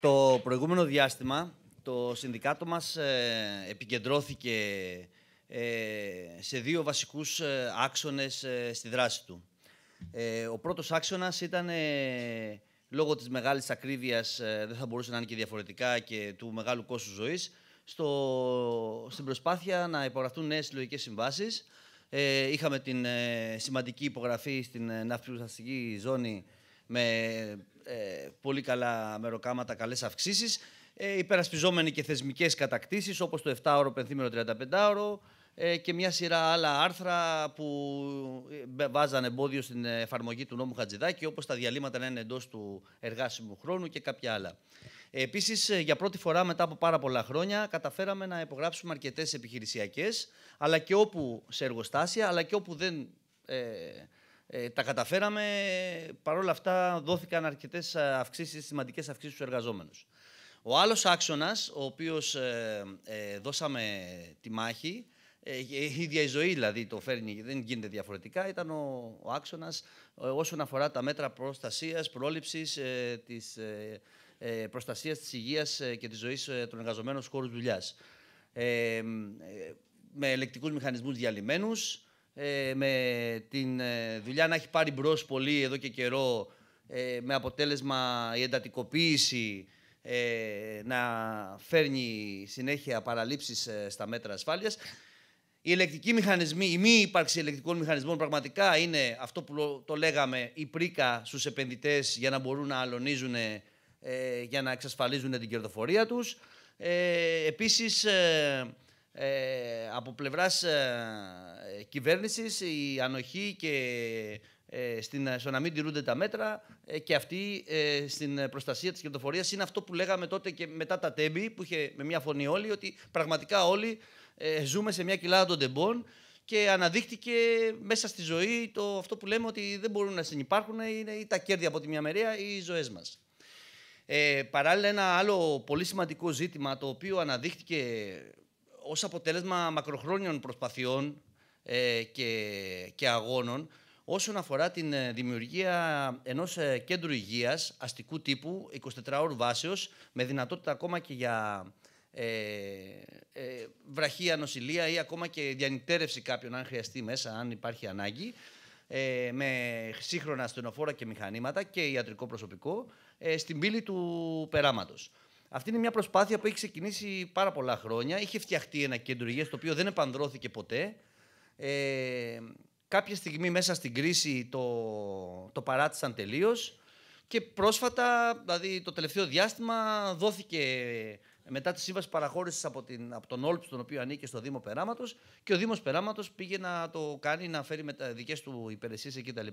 Το προηγούμενο διάστημα το συνδικάτο μας ε, επικεντρώθηκε ε, σε δύο βασικούς ε, άξονες ε, στη δράση του. Ο πρώτος άξονας ήταν λόγω της μεγάλης ακρίβειας, δεν θα μπορούσε να είναι και διαφορετικά, και του μεγάλου κόστους ζωής, στο, στην προσπάθεια να υπογραφτούν νέες συλλογικές συμβάσεις. Είχαμε την σημαντική υπογραφή στην ναυπηγουσταστική ζώνη με ε, πολύ καλά μεροκάματα, καλές αυξήσεις. Ε, υπερασπιζόμενοι και θεσμικές κατακτήσεις όπως το 7ωρο, πενθήμερο, 35ωρο ε, και μια σειρά άλλα άρθρα που ε, βάζανε εμπόδιο στην εφαρμογή του νόμου Χατζηδάκη, όπως τα διαλύματα να είναι εντός του εργάσιμου χρόνου και κάποια άλλα. Ε, Επίσης, ε, για πρώτη φορά μετά από πάρα πολλά χρόνια, καταφέραμε να υπογράψουμε αρκετές επιχειρησιακές, αλλά και όπου σε εργοστάσια, αλλά και όπου δεν. Ε, ε, τα καταφέραμε. Παρ' όλα αυτά, δόθηκαν αρκετές αυξήσεις, σημαντικές αυξήσεις στους εργαζόμενους. Ο άλλος άξονας, ο οποίος ε, ε, δώσαμε τη μάχη, η ίδια η ζωή δηλαδή το φέρνει, δεν γίνεται διαφορετικά, ήταν ο, ο άξονας όσον αφορά τα μέτρα προστασίας, πρόληψης τη προστασίας της υγείας και της ζωής των εργαζομένων χώρους δουλειάς. με ελεκτικούς μηχανισμούς διαλυμένους, ε, με την ε, δουλειά να έχει πάρει μπρος πολύ εδώ και καιρό ε, με αποτέλεσμα η εντατικοποίηση ε, να φέρνει συνέχεια παραλήψεις στα μέτρα ασφάλειας. η ηλεκτρική μηχανισμοί, η μη ύπαρξη ηλεκτρικών μηχανισμών πραγματικά είναι αυτό που το λέγαμε η πρίκα στους επενδυτές για να μπορούν να αλωνίζουν για να εξασφαλίζουν την κερδοφορία τους. Ε, επίσης, ε, από πλευράς ε, κυβέρνησης η ανοχή και ε, στην, στο να μην τηρούνται τα μέτρα ε, και αυτή ε, στην προστασία της κερδοφορίας είναι αυτό που λέγαμε τότε και μετά τα τέμπη που είχε με μια φωνή όλοι ότι πραγματικά όλοι ζούμε σε μια κοιλάδα των τεμπών και αναδείχτηκε μέσα στη ζωή το, αυτό που λέμε ότι δεν μπορούν να συνεπάρχουν είναι ή τα κέρδη από τη μια μερία ή οι ζωές μας. Ε, παράλληλα ένα άλλο πολύ σημαντικό ζήτημα το οποίο αναδείχτηκε ως αποτέλεσμα μακροχρόνιων προσπαθειών ε, και, αγώνων όσον αφορά την ε, δημιουργία ενός ε, κέντρου υγείας αστικού τύπου 24 ώρου βάσεως με δυνατότητα ακόμα και για ε, ε, βραχία ή ακόμα και διανυτέρευση κάποιων αν χρειαστεί μέσα, αν υπάρχει ανάγκη με σύγχρονα ασθενοφόρα και μηχανήματα και ιατρικό προσωπικό στην πύλη του περάματος. Αυτή είναι μια προσπάθεια που έχει ξεκινήσει πάρα πολλά χρόνια. Είχε φτιαχτεί ένα κέντρο υγείας το οποίο δεν επανδρώθηκε ποτέ. Ε, κάποια στιγμή μέσα στην κρίση το, το παράτησαν τελείως. Και πρόσφατα, δηλαδή το τελευταίο διάστημα, δόθηκε μετά τη σύμβαση παραχώρησης από, από τον Όλπ, τον οποίο ανήκε στο Δήμο Περάματος, και ο Δήμος Περάματος πήγε να το κάνει, να φέρει με τα δικές του υπηρεσίες εκεί κτλ.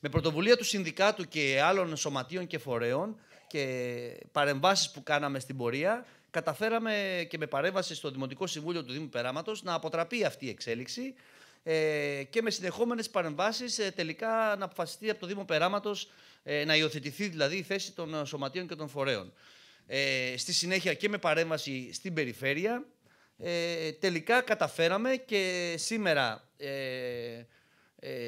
Με πρωτοβουλία του Συνδικάτου και άλλων σωματείων και φορέων, και παρεμβάσεις που κάναμε στην πορεία, καταφέραμε και με παρέμβαση στο Δημοτικό Συμβούλιο του Δήμου Περάματος να αποτραπεί αυτή η εξέλιξη ε, και με συνεχόμενες παρεμβάσεις ε, τελικά να αποφασιστεί από το Δήμο Περάματος ε, να υιοθετηθεί δηλαδή η θέση των σωματείων και των φορέων. στη συνέχεια και με παρέμβαση στην περιφέρεια. τελικά καταφέραμε και σήμερα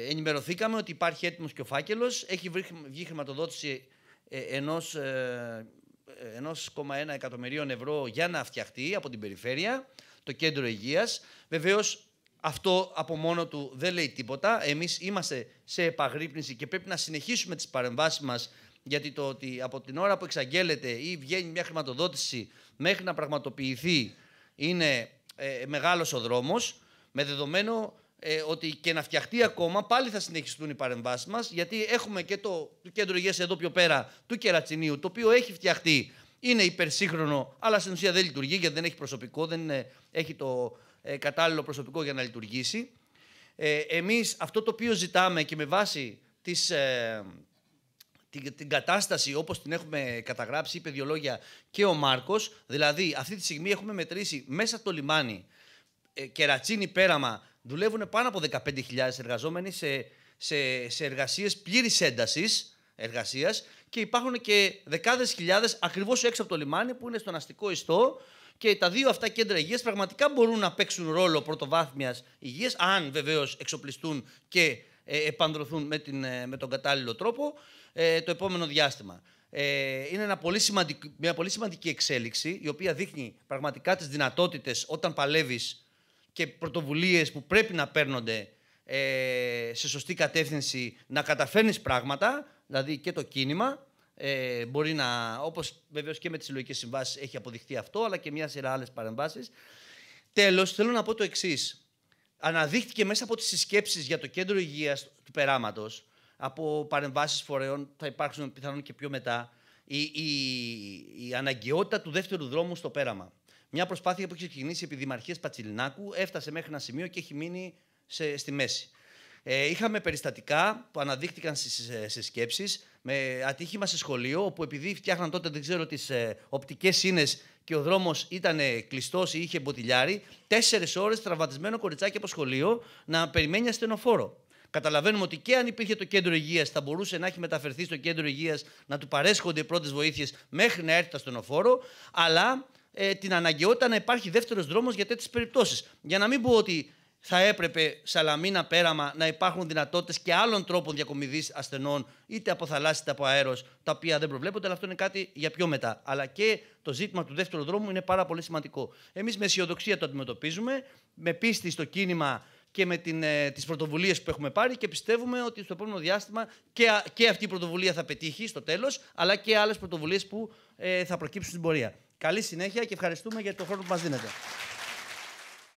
ενημερωθήκαμε ότι υπάρχει έτοιμος και ο φάκελος. Έχει βγει χρηματοδότηση ε, ενός, 1,1 ε, εκατομμυρίων ευρώ για να φτιαχτεί από την περιφέρεια, το κέντρο υγείας. Βεβαίως αυτό από μόνο του δεν λέει τίποτα. Εμείς είμαστε σε επαγρύπνηση και πρέπει να συνεχίσουμε τις παρεμβάσεις μας γιατί το ότι από την ώρα που εξαγγέλλεται ή βγαίνει μια χρηματοδότηση μέχρι να πραγματοποιηθεί είναι ε, μεγάλος ο δρόμος με δεδομένο ε, ότι και να φτιαχτεί ακόμα, πάλι θα συνεχιστούν οι παρεμβάσεις μας, γιατί έχουμε και το, το κέντρο υγείας εδώ πιο πέρα του Κερατσινίου, το οποίο έχει φτιαχτεί, είναι υπερσύγχρονο, αλλά στην ουσία δεν λειτουργεί γιατί δεν έχει προσωπικό, δεν έχει το ε, κατάλληλο προσωπικό για να λειτουργήσει. Ε, εμείς αυτό το οποίο ζητάμε και με βάση τις, ε, την, κατάσταση όπως την έχουμε καταγράψει, είπε δύο λόγια και ο Μάρκος, δηλαδή αυτή τη στιγμή έχουμε μετρήσει μέσα το λιμάνι ε, πέραμα δουλεύουν πάνω από 15.000 εργαζόμενοι σε, σε, σε εργασίες πλήρης έντασης εργασίας και υπάρχουν και δεκάδες χιλιάδες ακριβώς έξω από το λιμάνι που είναι στον αστικό ιστό. Και τα δύο αυτά κέντρα υγείας πραγματικά μπορούν να παίξουν ρόλο πρωτοβάθμιας υγείας, αν βεβαίως εξοπλιστούν και ε, επανδρωθούν με, την, ε, με τον κατάλληλο τρόπο ε, το επόμενο διάστημα. Ε, είναι ένα πολύ μια πολύ σημαντική εξέλιξη η οποία δείχνει πραγματικά τις δυνατότητες όταν παλεύεις και πρωτοβουλίες που πρέπει να παίρνονται ε, σε σωστή κατεύθυνση να καταφέρνεις πράγματα, δηλαδή και το κίνημα. Ε, μπορεί να, όπως βεβαίως και με τις συλλογικές συμβάσεις έχει αποδειχθεί αυτό, αλλά και μια σειρά άλλες παρεμβάσεις. Τέλος, θέλω να πω το εξής. Αναδείχθηκε μέσα από τις συσκέψεις για το κέντρο υγείας του περάματος, από παρεμβάσεις φορέων, θα υπάρξουν πιθανόν και πιο μετά, η, η, η αναγκαιότητα του δεύτερου δρόμου στο πέραμα. Μια προσπάθεια που έχει ξεκινήσει επί Δημαρχίας Πατσιλινάκου, έφτασε μέχρι ένα σημείο και έχει μείνει σε, στη μέση. Ε, είχαμε περιστατικά που αναδείχτηκαν ε, στις σκέψεις... σκέψει με ατύχημα σε σχολείο, όπου επειδή φτιάχναν τότε δεν ξέρω τις ε, οπτικές ίνε και ο δρόμος ήταν ε, κλειστός ή είχε μποτιλιάρι, τέσσερις ώρες τραυματισμένο κοριτσάκι από σχολείο να περιμένει ασθενοφόρο. Καταλαβαίνουμε ότι και αν υπήρχε το κέντρο υγείας, θα μπορούσε να έχει μεταφερθεί στο κέντρο υγείας να του παρέσχονται οι πρώτες βοήθειες μέχρι να έρθει το ασθενοφόρο, αλλά ε, την αναγκαιότητα να υπάρχει δεύτερος δρόμος για τέτοιες περιπτώσεις. Για να μην πω ότι θα έπρεπε σαλαμίνα πέραμα να υπάρχουν δυνατότητες και άλλων τρόπων διακομιδής ασθενών, είτε από θαλάσσι είτε από αέρος, τα οποία δεν προβλέπονται, αλλά αυτό είναι κάτι για πιο μετά. Αλλά και το ζήτημα του δεύτερου δρόμου είναι πάρα πολύ σημαντικό. Εμείς με αισιοδοξία το αντιμετωπίζουμε, με πίστη στο κίνημα και με την, ε, τις πρωτοβουλίες που έχουμε πάρει και πιστεύουμε ότι στο επόμενο διάστημα και, και αυτή η πρωτοβουλία θα πετύχει στο τέλος, αλλά και άλλες πρωτοβουλίες που ε, θα προκύψουν στην πορεία. Καλή συνέχεια και ευχαριστούμε για το χρόνο που μας δίνετε.